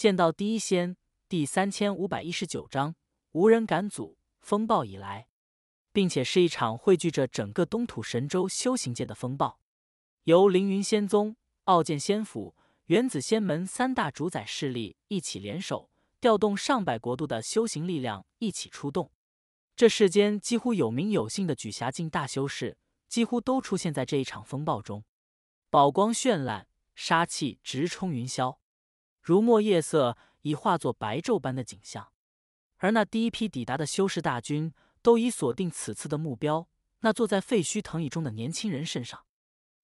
《剑道第一仙》第三千五百一十九章：无人敢阻风暴以来，并且是一场汇聚着整个东土神州修行界的风暴。由凌云仙宗、傲剑仙府、元子仙门三大主宰势力一起联手，调动上百国度的修行力量一起出动。这世间几乎有名有姓的举霞境大修士，几乎都出现在这一场风暴中。宝光绚烂，杀气直冲云霄。如墨夜色已化作白昼般的景象，而那第一批抵达的修士大军都已锁定此次的目标——那坐在废墟藤椅中的年轻人身上。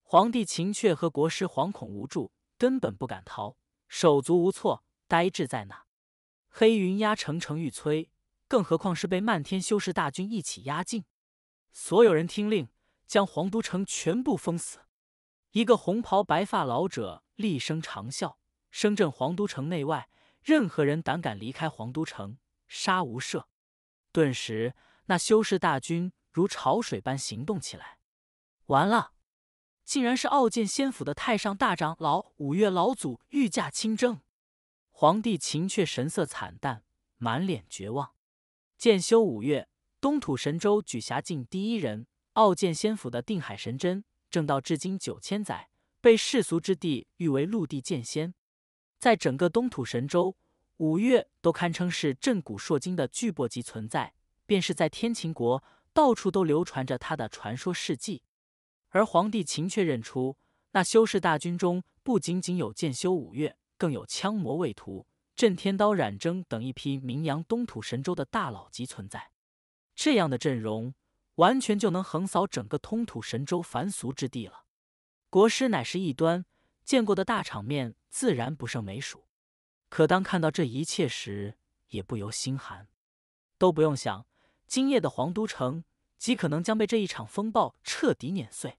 皇帝秦阙和国师惶恐无助，根本不敢逃，手足无措，呆滞在那。黑云压城，城欲摧，更何况是被漫天修士大军一起压境？所有人听令，将皇都城全部封死！一个红袍白发老者厉声长啸。声震皇都城内外，任何人胆敢离开皇都城，杀无赦。顿时，那修士大军如潮水般行动起来。完了，竟然是傲剑仙府的太上大长老五岳老祖御驾亲征。皇帝秦却神色惨淡，满脸绝望。剑修五岳，东土神州举侠境第一人，傲剑仙府的定海神针，正道至今九千载，被世俗之地誉为陆地剑仙。在整个东土神州，五岳都堪称是震古烁今的巨擘级存在。便是在天秦国，到处都流传着他的传说事迹。而皇帝秦却认出，那修士大军中不仅仅有剑修五岳，更有枪魔魏图、震天刀冉征等一批名扬东土神州的大佬级存在。这样的阵容，完全就能横扫整个通土神州凡俗之地了。国师乃是异端。见过的大场面自然不胜枚数，可当看到这一切时，也不由心寒。都不用想，今夜的皇都城极可能将被这一场风暴彻底碾碎。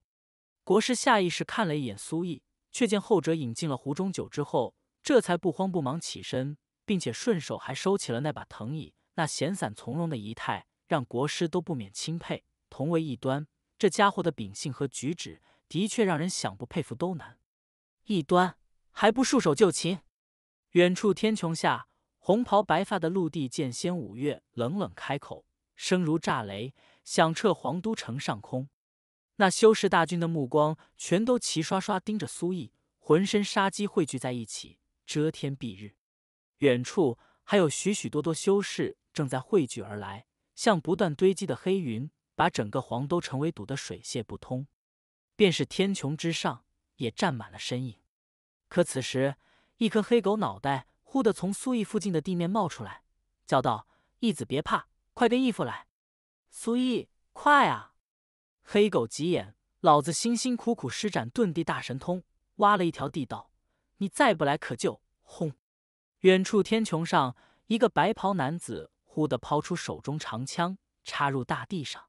国师下意识看了一眼苏毅，却见后者饮尽了壶中酒之后，这才不慌不忙起身，并且顺手还收起了那把藤椅。那闲散从容的仪态，让国师都不免钦佩。同为异端，这家伙的秉性和举止，的确让人想不佩服都难。异端还不束手就擒！远处天穹下，红袍白发的陆地剑仙五岳冷冷开口，声如炸雷，响彻皇都城上空。那修士大军的目光全都齐刷刷盯着苏毅，浑身杀机汇聚在一起，遮天蔽日。远处还有许许多多修士正在汇聚而来，像不断堆积的黑云，把整个皇都城围堵得水泄不通。便是天穹之上。也站满了身影，可此时，一颗黑狗脑袋忽地从苏毅附近的地面冒出来，叫道：“义子别怕，快跟义父来！”苏毅，快啊！黑狗急眼：“老子辛辛苦苦施展遁地大神通，挖了一条地道，你再不来可就轰！”远处天穹上，一个白袍男子忽地抛出手中长枪，插入大地上，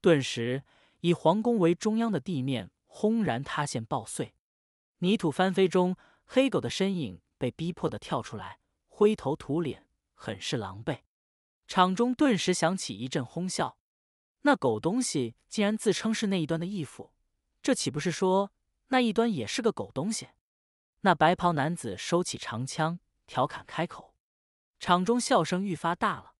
顿时以皇宫为中央的地面。轰然塌陷，爆碎，泥土翻飞中，黑狗的身影被逼迫的跳出来，灰头土脸，很是狼狈。场中顿时响起一阵哄笑。那狗东西竟然自称是那一端的义父，这岂不是说那一端也是个狗东西？那白袍男子收起长枪，调侃开口。场中笑声愈发大了。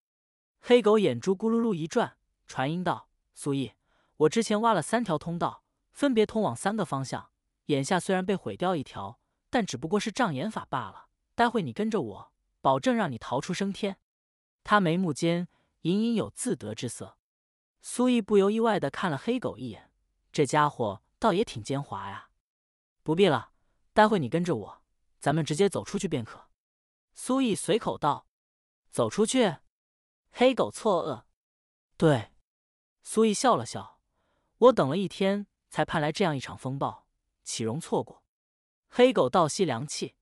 黑狗眼珠咕噜噜一转，传音道：“苏毅，我之前挖了三条通道。”分别通往三个方向。眼下虽然被毁掉一条，但只不过是障眼法罢了。待会你跟着我，保证让你逃出升天。他眉目间隐隐有自得之色。苏毅不由意外的看了黑狗一眼，这家伙倒也挺奸猾呀。不必了，待会你跟着我，咱们直接走出去便可。苏毅随口道：“走出去？”黑狗错愕。对，苏毅笑了笑：“我等了一天。”才盼来这样一场风暴，岂容错过？黑狗倒吸凉气，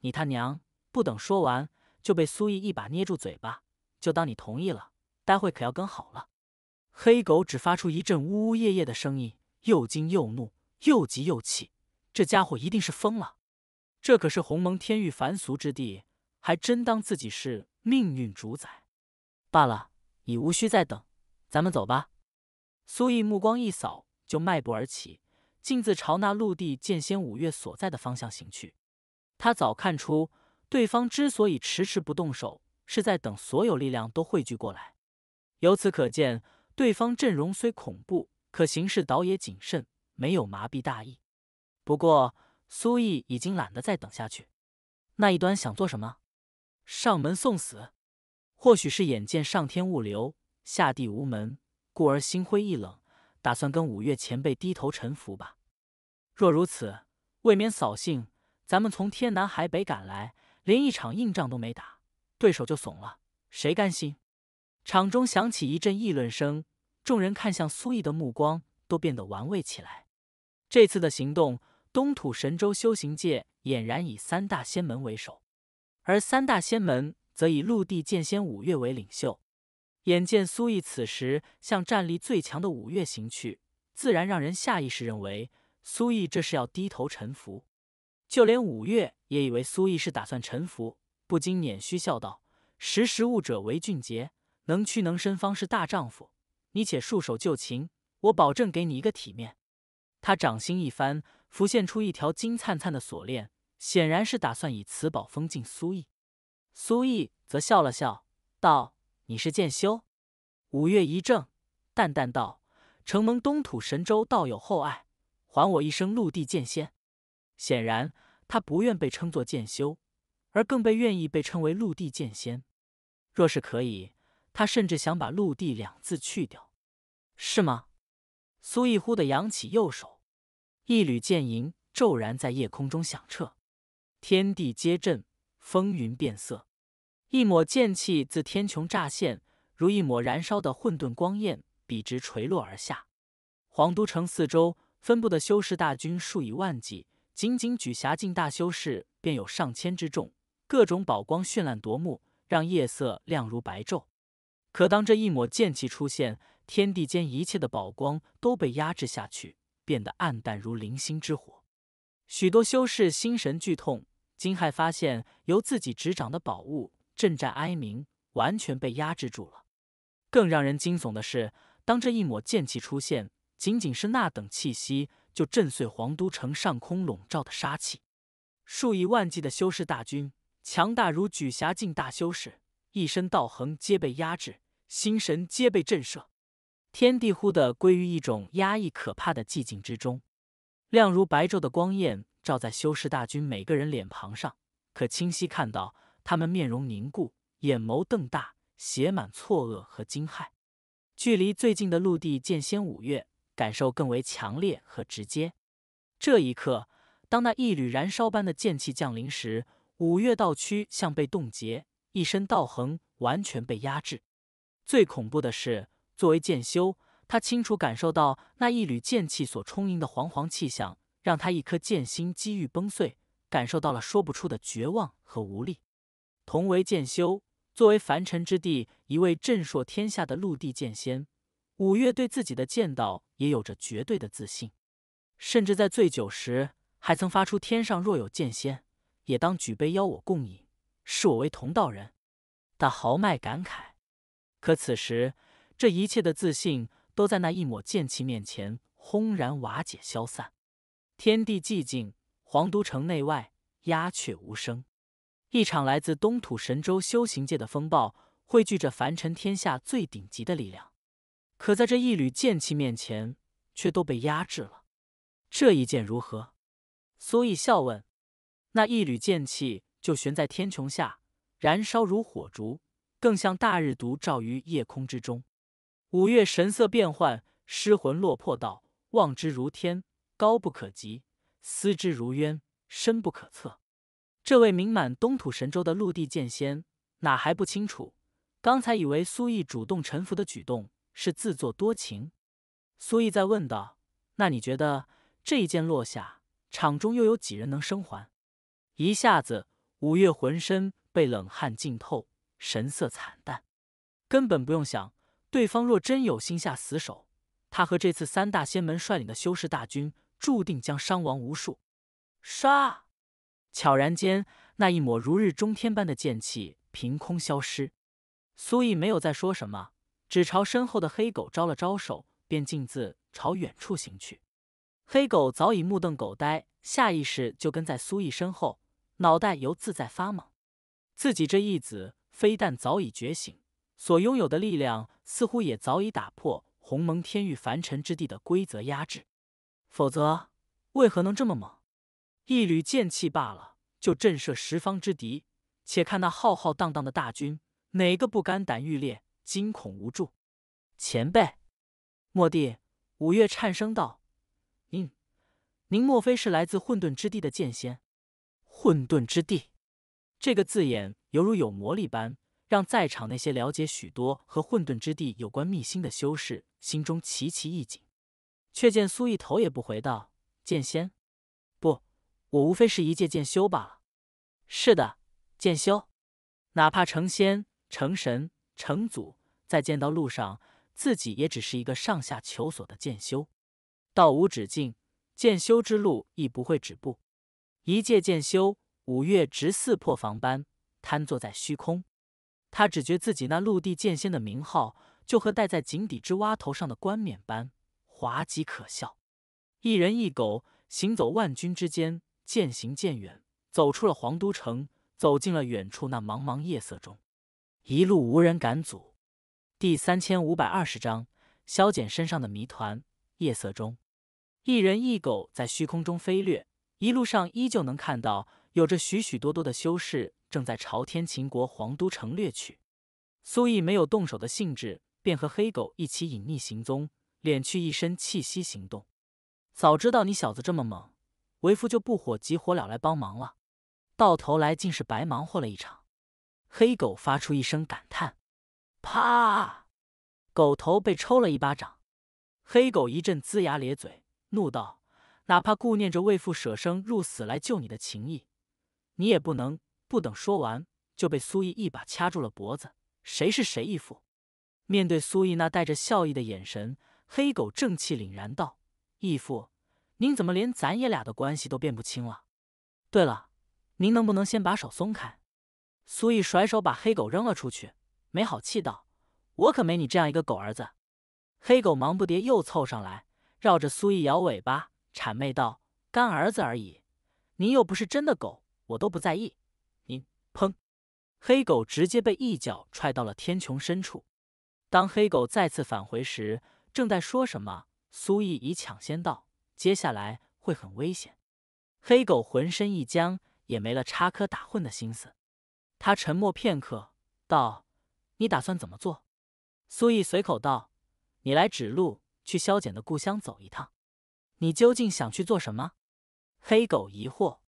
你他娘！不等说完，就被苏毅一把捏住嘴巴。就当你同意了，待会可要跟好了。黑狗只发出一阵呜呜咽咽的声音，又惊又怒，又急又气。这家伙一定是疯了！这可是鸿蒙天域凡俗之地，还真当自己是命运主宰？罢了，你无需再等，咱们走吧。苏毅目光一扫。就迈步而起，径自朝那陆地剑仙五岳所在的方向行去。他早看出对方之所以迟迟不动手，是在等所有力量都汇聚过来。由此可见，对方阵容虽恐怖，可行事倒也谨慎，没有麻痹大意。不过，苏毅已经懒得再等下去。那一端想做什么？上门送死？或许是眼见上天物流下地无门，故而心灰意冷。打算跟五岳前辈低头臣服吧？若如此，未免扫兴。咱们从天南海北赶来，连一场硬仗都没打，对手就怂了，谁甘心？场中响起一阵议论声，众人看向苏毅的目光都变得玩味起来。这次的行动，东土神州修行界俨然以三大仙门为首，而三大仙门则以陆地剑仙五岳为领袖。眼见苏毅此时向战力最强的五岳行去，自然让人下意识认为苏毅这是要低头臣服。就连五岳也以为苏毅是打算臣服，不禁捻须笑道：“识时务者为俊杰，能屈能伸方是大丈夫。你且束手就擒，我保证给你一个体面。”他掌心一翻，浮现出一条金灿灿的锁链，显然是打算以此宝封禁苏毅。苏毅则笑了笑，道。你是剑修，五岳一怔，淡淡道：“承蒙东土神州道友厚爱，还我一生陆地剑仙。”显然，他不愿被称作剑修，而更被愿意被称为陆地剑仙。若是可以，他甚至想把“陆地”两字去掉。是吗？苏毅忽地扬起右手，一缕剑吟骤然在夜空中响彻，天地皆震，风云变色。一抹剑气自天穹乍现，如一抹燃烧的混沌光焰，笔直垂落而下。皇都城四周分布的修士大军数以万计，仅仅举霞境大修士便有上千之众，各种宝光绚烂夺目，让夜色亮如白昼。可当这一抹剑气出现，天地间一切的宝光都被压制下去，变得暗淡如零星之火。许多修士心神剧痛，惊骇发现由自己执掌的宝物。震战哀鸣完全被压制住了。更让人惊悚的是，当这一抹剑气出现，仅仅是那等气息，就震碎皇都城上空笼罩的杀气。数以万计的修士大军，强大如举霞境大修士，一身道行皆被压制，心神皆被震慑。天地忽地归于一种压抑可怕的寂静之中。亮如白昼的光焰照在修士大军每个人脸庞上，可清晰看到。他们面容凝固，眼眸瞪大，写满错愕和惊骇。距离最近的陆地剑仙五岳，感受更为强烈和直接。这一刻，当那一缕燃烧般的剑气降临时，五岳道躯像被冻结，一身道痕完全被压制。最恐怖的是，作为剑修，他清楚感受到那一缕剑气所充盈的煌煌气象，让他一颗剑心几欲崩碎，感受到了说不出的绝望和无力。同为剑修，作为凡尘之地一位震烁天下的陆地剑仙，五岳对自己的剑道也有着绝对的自信，甚至在醉酒时还曾发出“天上若有剑仙，也当举杯邀我共饮，视我为同道人”的豪迈感慨。可此时，这一切的自信都在那一抹剑气面前轰然瓦解消散。天地寂静，皇都城内外鸦雀无声。一场来自东土神州修行界的风暴，汇聚着凡尘天下最顶级的力量，可在这一缕剑气面前，却都被压制了。这一剑如何？苏毅笑问。那一缕剑气就悬在天穹下，燃烧如火烛，更像大日毒照于夜空之中。五岳神色变幻，失魂落魄道：“望之如天，高不可及；思之如渊，深不可测。”这位名满东土神州的陆地剑仙哪还不清楚？刚才以为苏毅主动臣服的举动是自作多情。苏毅再问道：“那你觉得这一剑落下，场中又有几人能生还？”一下子，五岳浑身被冷汗浸透，神色惨淡。根本不用想，对方若真有心下死手，他和这次三大仙门率领的修士大军，注定将伤亡无数。杀！悄然间，那一抹如日中天般的剑气凭空消失。苏毅没有再说什么，只朝身后的黑狗招了招手，便径自朝远处行去。黑狗早已目瞪狗呆，下意识就跟在苏毅身后，脑袋由自在发懵。自己这义子非但早已觉醒，所拥有的力量似乎也早已打破鸿蒙天域凡尘之地的规则压制，否则为何能这么猛？一缕剑气罢了，就震慑十方之敌。且看那浩浩荡荡的大军，哪个不肝胆欲裂、惊恐无助？前辈，莫地五月颤声道：“您，您莫非是来自混沌之地的剑仙？”混沌之地，这个字眼犹如有魔力般，让在场那些了解许多和混沌之地有关秘心的修士心中齐齐一紧。却见苏毅头也不回道：“剑仙。”我无非是一介剑修罢了。是的，剑修，哪怕成仙、成神、成祖，在剑道路上，自己也只是一个上下求索的剑修。道无止境，剑修之路亦不会止步。一介剑修，五岳直似破防般瘫坐在虚空。他只觉自己那陆地剑仙的名号，就和戴在井底之蛙头上的冠冕般滑稽可笑。一人一狗行走万军之间。渐行渐远，走出了皇都城，走进了远处那茫茫夜色中，一路无人敢阻。第三千五百二十章：萧简身上的谜团。夜色中，一人一狗在虚空中飞掠，一路上依旧能看到有着许许多多的修士正在朝天秦国皇都城掠去。苏毅没有动手的兴致，便和黑狗一起隐匿行踪，敛去一身气息行动。早知道你小子这么猛！为父就不火急火燎来帮忙了，到头来竟是白忙活了一场。黑狗发出一声感叹：“啪！”狗头被抽了一巴掌，黑狗一阵龇牙咧嘴，怒道：“哪怕顾念着为父舍生入死来救你的情谊，你也不能……”不等说完，就被苏毅一把掐住了脖子。谁是谁义父？面对苏毅那带着笑意的眼神，黑狗正气凛然道：“义父。”您怎么连咱爷俩的关系都辨不清了？对了，您能不能先把手松开？苏毅甩手把黑狗扔了出去，没好气道：“我可没你这样一个狗儿子。”黑狗忙不迭又凑上来，绕着苏毅摇尾巴，谄媚道：“干儿子而已，您又不是真的狗，我都不在意。”您砰！黑狗直接被一脚踹到了天穹深处。当黑狗再次返回时，正在说什么，苏毅已抢先道。接下来会很危险，黑狗浑身一僵，也没了插科打诨的心思。他沉默片刻，道：“你打算怎么做？”苏毅随口道：“你来指路，去萧简的故乡走一趟。”“你究竟想去做什么？”黑狗疑惑。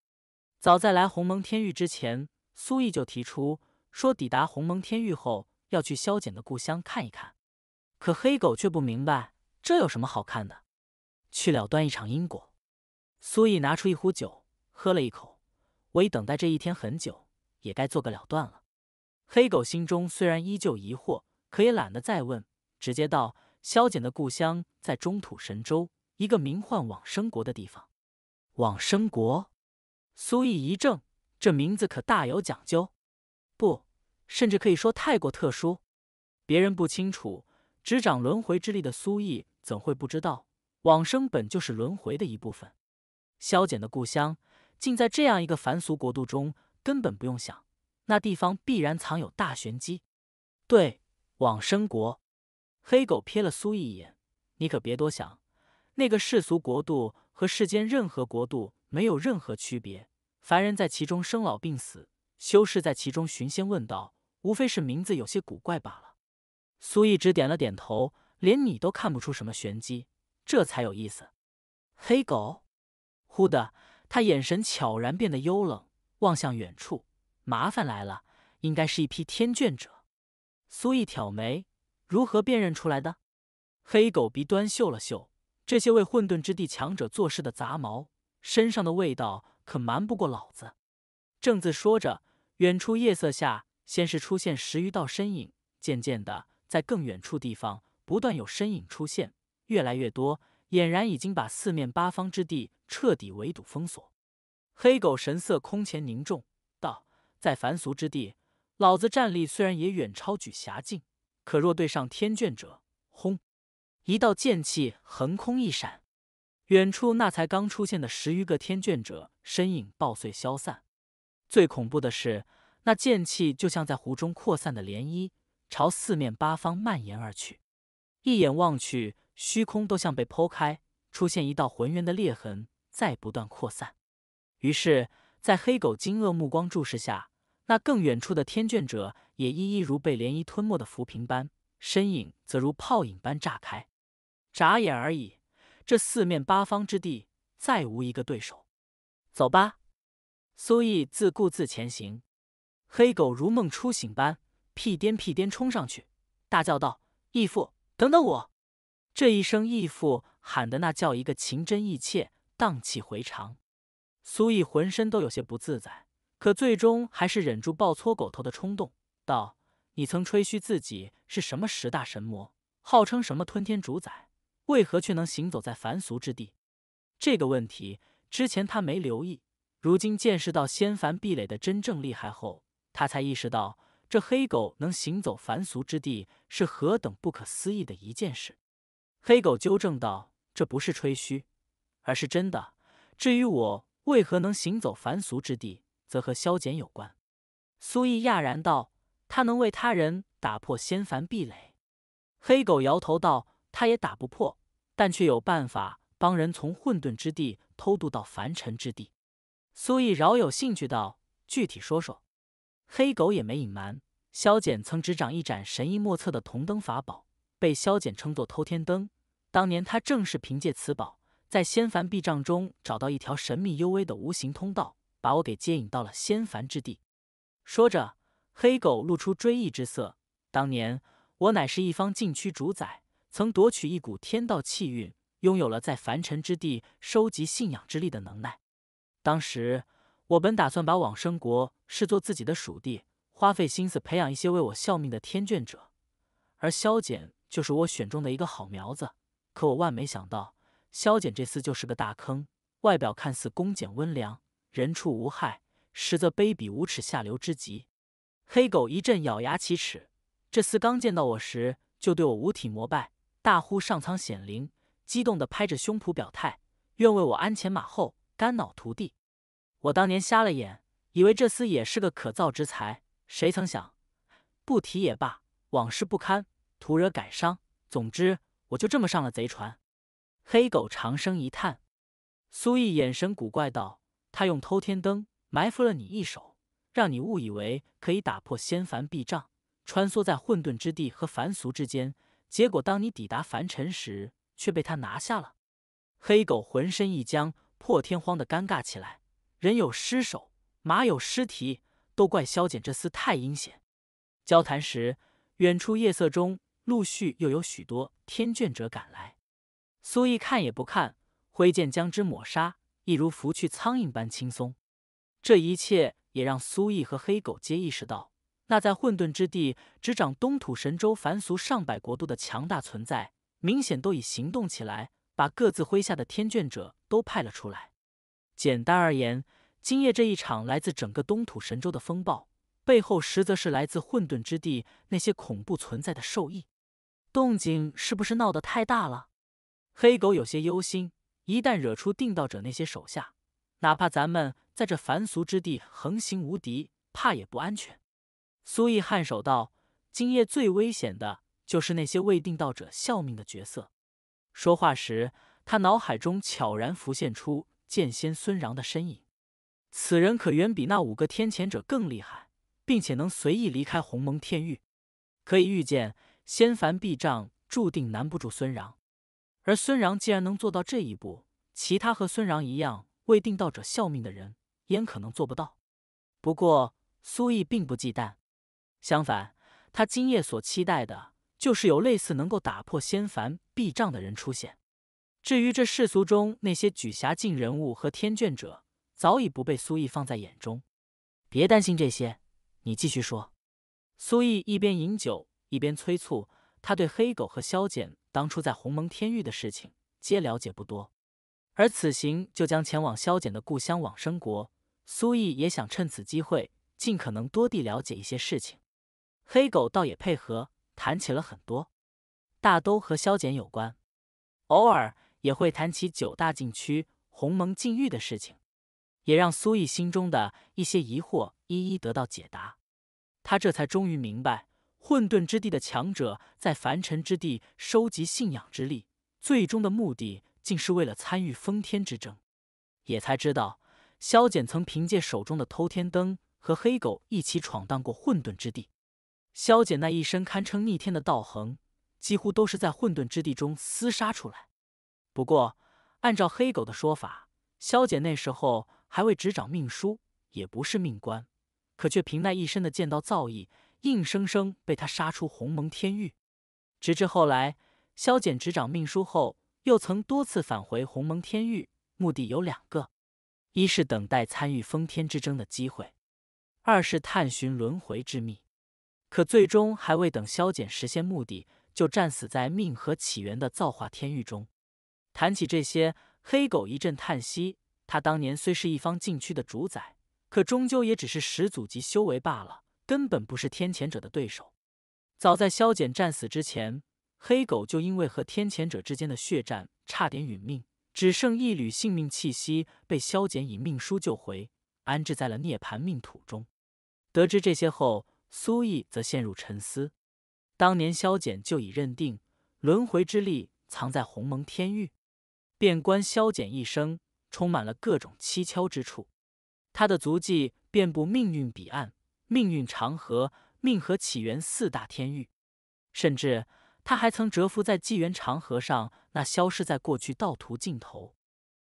早在来鸿蒙天域之前，苏毅就提出说，抵达鸿蒙天域后要去萧简的故乡看一看。可黑狗却不明白，这有什么好看的？去了断一场因果，苏毅拿出一壶酒，喝了一口。我已等待这一天很久，也该做个了断了。黑狗心中虽然依旧疑惑，可也懒得再问，直接道：“萧简的故乡在中土神州，一个名唤往生国的地方。”往生国，苏毅一怔，这名字可大有讲究，不，甚至可以说太过特殊。别人不清楚，执掌轮回之力的苏毅怎会不知道？往生本就是轮回的一部分。萧简的故乡竟在这样一个凡俗国度中，根本不用想，那地方必然藏有大玄机。对，往生国。黑狗瞥了苏毅一眼：“你可别多想，那个世俗国度和世间任何国度没有任何区别。凡人在其中生老病死，修士在其中寻仙问道，无非是名字有些古怪罢了。”苏毅只点了点头，连你都看不出什么玄机。这才有意思。黑狗，忽的，他眼神悄然变得幽冷，望向远处。麻烦来了，应该是一批天眷者。苏毅挑眉：“如何辨认出来的？”黑狗鼻端嗅了嗅，这些为混沌之地强者做事的杂毛，身上的味道可瞒不过老子。正自说着，远处夜色下先是出现十余道身影，渐渐的，在更远处地方不断有身影出现。越来越多，俨然已经把四面八方之地彻底围堵封锁。黑狗神色空前凝重，道：“在凡俗之地，老子战力虽然也远超举霞境，可若对上天眷者，轰！一道剑气横空一闪，远处那才刚出现的十余个天眷者身影爆碎消散。最恐怖的是，那剑气就像在湖中扩散的涟漪，朝四面八方蔓延而去，一眼望去。”虚空都像被剖开，出现一道浑圆的裂痕，在不断扩散。于是，在黑狗惊愕目光注视下，那更远处的天眷者也一一如被涟漪吞没的浮萍般，身影则如泡影般炸开。眨眼而已，这四面八方之地再无一个对手。走吧，苏毅自顾自前行。黑狗如梦初醒般，屁颠屁颠冲上去，大叫道：“义父，等等我！”这一声义父喊的那叫一个情真意切，荡气回肠。苏毅浑身都有些不自在，可最终还是忍住抱搓狗头的冲动，道：“你曾吹嘘自己是什么十大神魔，号称什么吞天主宰，为何却能行走在凡俗之地？”这个问题之前他没留意，如今见识到仙凡壁垒的真正厉害后，他才意识到这黑狗能行走凡俗之地是何等不可思议的一件事。黑狗纠正道：“这不是吹嘘，而是真的。至于我为何能行走凡俗之地，则和萧简有关。”苏毅讶然道：“他能为他人打破仙凡壁垒？”黑狗摇头道：“他也打不破，但却有办法帮人从混沌之地偷渡到凡尘之地。”苏毅饶有兴趣道：“具体说说。”黑狗也没隐瞒，萧简曾执掌一盏神异莫测的铜灯法宝。被萧简称作“偷天灯”，当年他正是凭借此宝，在仙凡壁障中找到一条神秘幽微的无形通道，把我给接引到了仙凡之地。说着，黑狗露出追忆之色。当年我乃是一方禁区主宰，曾夺取一股天道气运，拥有了在凡尘之地收集信仰之力的能耐。当时我本打算把往生国视作自己的属地，花费心思培养一些为我效命的天眷者，而萧简。就是我选中的一个好苗子，可我万没想到，萧简这厮就是个大坑。外表看似恭俭温良，人畜无害，实则卑鄙无耻、下流之极。黑狗一阵咬牙切齿，这厮刚见到我时就对我五体膜拜，大呼上苍显灵，激动地拍着胸脯表态，愿为我鞍前马后、肝脑涂地。我当年瞎了眼，以为这厮也是个可造之才，谁曾想，不提也罢，往事不堪。徒惹感伤。总之，我就这么上了贼船。黑狗长声一叹，苏毅眼神古怪道：“他用偷天灯埋伏了你一手，让你误以为可以打破仙凡壁障，穿梭在混沌之地和凡俗之间。结果，当你抵达凡尘时，却被他拿下了。”黑狗浑身一僵，破天荒的尴尬起来。人有失手，马有失蹄，都怪萧简这厮太阴险。交谈时，远处夜色中。陆续又有许多天眷者赶来，苏毅看也不看，挥剑将之抹杀，一如拂去苍蝇般轻松。这一切也让苏毅和黑狗皆意识到，那在混沌之地执掌东土神州凡俗上百国度的强大存在，明显都已行动起来，把各自麾下的天眷者都派了出来。简单而言，今夜这一场来自整个东土神州的风暴，背后实则是来自混沌之地那些恐怖存在的授意。动静是不是闹得太大了？黑狗有些忧心，一旦惹出定道者那些手下，哪怕咱们在这凡俗之地横行无敌，怕也不安全。苏毅颔首道：“今夜最危险的就是那些为定道者效命的角色。”说话时，他脑海中悄然浮现出剑仙孙穰的身影。此人可远比那五个天谴者更厉害，并且能随意离开鸿蒙天域。可以预见。仙凡避障注定难不住孙穰，而孙穰既然能做到这一步，其他和孙穰一样为定道者效命的人，焉可能做不到？不过苏毅并不忌惮，相反，他今夜所期待的就是有类似能够打破仙凡避障的人出现。至于这世俗中那些举霞境人物和天眷者，早已不被苏毅放在眼中。别担心这些，你继续说。苏毅一边饮酒。一边催促他，对黑狗和萧简当初在鸿蒙天域的事情皆了解不多，而此行就将前往萧简的故乡往生国。苏毅也想趁此机会尽可能多地了解一些事情。黑狗倒也配合，谈起了很多，大都和萧简有关，偶尔也会谈起九大禁区、鸿蒙禁域的事情，也让苏毅心中的一些疑惑一一得到解答。他这才终于明白。混沌之地的强者在凡尘之地收集信仰之力，最终的目的竟是为了参与封天之争。也才知道，萧简曾凭借手中的偷天灯和黑狗一起闯荡过混沌之地。萧简那一身堪称逆天的道行，几乎都是在混沌之地中厮杀出来。不过，按照黑狗的说法，萧简那时候还未执掌命书，也不是命官，可却凭那一身的剑道造诣。硬生生被他杀出鸿蒙天域，直至后来萧简执掌命书后，又曾多次返回鸿蒙天域，目的有两个：一是等待参与封天之争的机会，二是探寻轮回之秘。可最终，还未等萧简实现目的，就战死在命和起源的造化天域中。谈起这些，黑狗一阵叹息。他当年虽是一方禁区的主宰，可终究也只是始祖级修为罢了。根本不是天谴者的对手。早在萧简战死之前，黑狗就因为和天谴者之间的血战差点殒命，只剩一缕性命气息被萧简以命书救回，安置在了涅槃命土中。得知这些后，苏毅则陷入沉思。当年萧简就已认定轮回之力藏在鸿蒙天域，遍观萧简一生，充满了各种蹊跷之处。他的足迹遍布命运彼岸。命运长河，命河起源四大天域，甚至他还曾蛰伏在纪元长河上，那消失在过去道途尽头。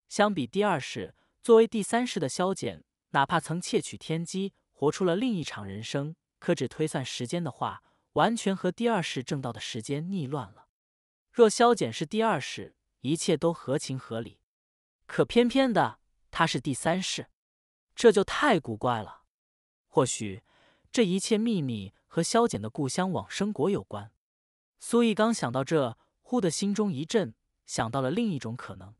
相比第二世，作为第三世的萧简，哪怕曾窃取天机，活出了另一场人生，可只推算时间的话，完全和第二世正道的时间逆乱了。若萧简是第二世，一切都合情合理；可偏偏的他是第三世，这就太古怪了。或许。这一切秘密和萧简的故乡往生国有关。苏义刚想到这，忽的心中一震，想到了另一种可能。